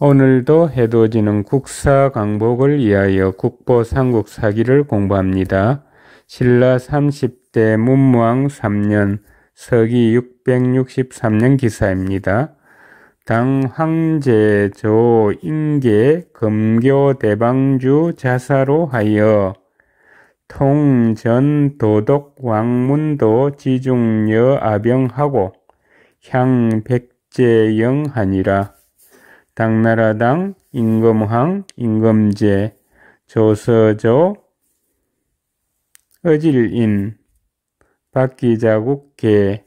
오늘도 해돋이는 국사 강복을 위하여 국보 삼국사기를 공부합니다. 신라 30대 문무왕 3년 서기 663년 기사입니다. 당 황제조 인계 금교 대방주 자사로 하여 통전 도덕 왕문도 지중여 아병하고 향 백제영하니라. 당나라당, 임금황, 임금제, 조서조, 어질인, 박기자국계,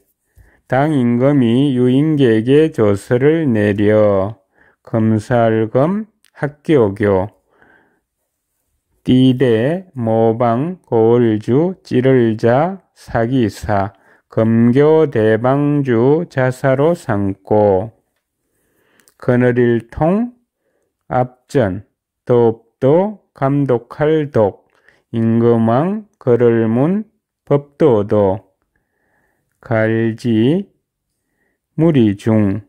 당 임금이 유인객에게 조서를 내려 검살검 학교교 띠대 모방 고을주 찌를자 사기사 검교대방주 자사로 삼고 그늘일 통, 앞전, 돕도, 감독할 독, 임금왕, 그를 문, 법도도, 갈지, 무리 중,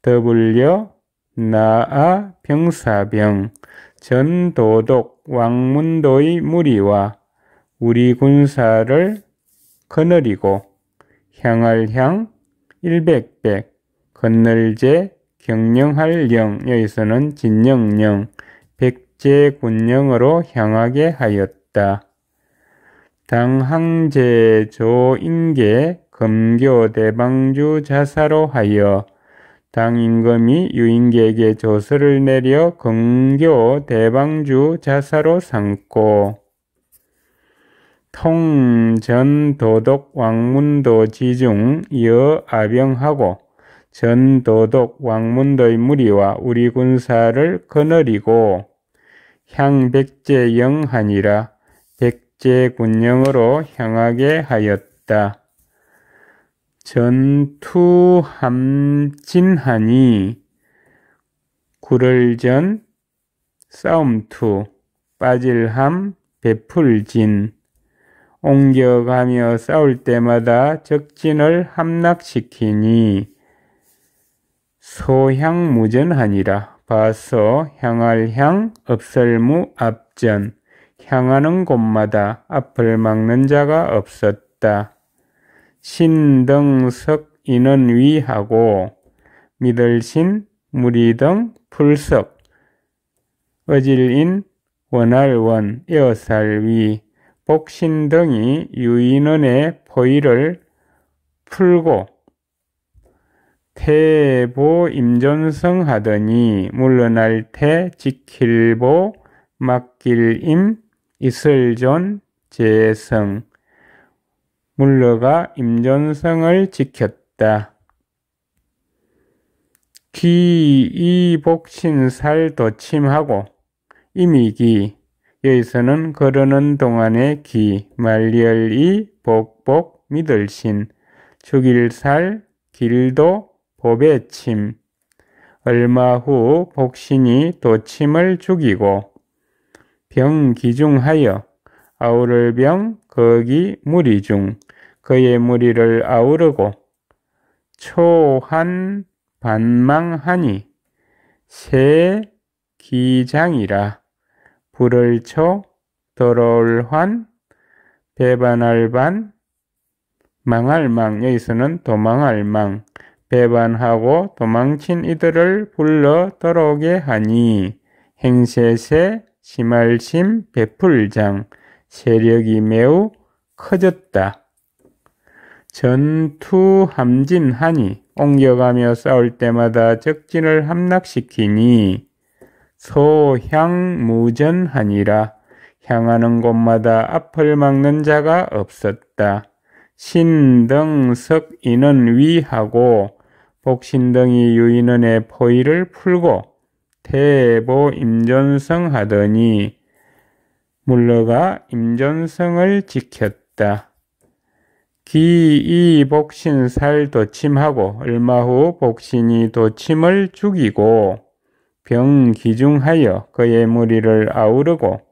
더불려, 나아, 병사병, 전도독, 왕문도의 무리와 우리 군사를 거느리고, 향할 향, 일백백, 건널제, 경영할 영, 여기서는 진영령, 백제군령으로 향하게 하였다. 당항제조 인계 검교대방주 자사로 하여 당임금이 유인객에게 조서를 내려 검교 대방주 자사로 삼고 통전도덕 왕문도 지중 이 아병하고 전도독 왕문도의 무리와 우리 군사를 거느리고 향백제 영한이라 백제 군영으로 향하게 하였다. 전투함진하니 구를전 싸움투 빠질함 베풀진 옮겨가며 싸울 때마다 적진을 함락시키니 소향무전하니라 봐서 향할 향 업설무 앞전 향하는 곳마다 앞을 막는 자가 없었다. 신등석 인은 위하고 미들신 무리등 풀석 어질인 원할원 에살위 복신등이 유인원의 포위를 풀고 태보 임전성 하더니 물러날 태 지킬보 막길임 이슬존 재성 물러가 임전성을 지켰다. 기이복신살 도침하고 이미기 여기서는 걸어는 동안의 기 말렬이 복복 믿을신 죽일살 길도 법의 침. 얼마 후 복신이 도 침을 죽이고 병 기중하여 아우를 병 거기 무리 중 그의 무리를 아우르고 초한 반망하니 새 기장이라 불을 초 더러울 환 배반할 반 망할 망 여기서는 도망할 망 배반하고 도망친 이들을 불러 들어오게 하니 행세세 심할심 베풀장 세력이 매우 커졌다. 전투함진하니 옮겨가며 싸울 때마다 적진을 함락시키니 소향무전하니라 향하는 곳마다 앞을 막는 자가 없었다. 신등석인은 위하고 복신등이 유인원의 포의를 풀고 대보 임전성 하더니 물러가 임전성을 지켰다. 기이 복신 살 도침하고 얼마 후 복신이 도침을 죽이고 병 기중하여 그의 무리를 아우르고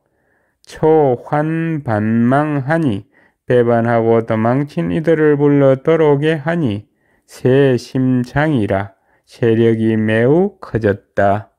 초환 반망하니 배반하고 도망친 이들을 불러 들어오게 하니 새 심장이라 세력이 매우 커졌다.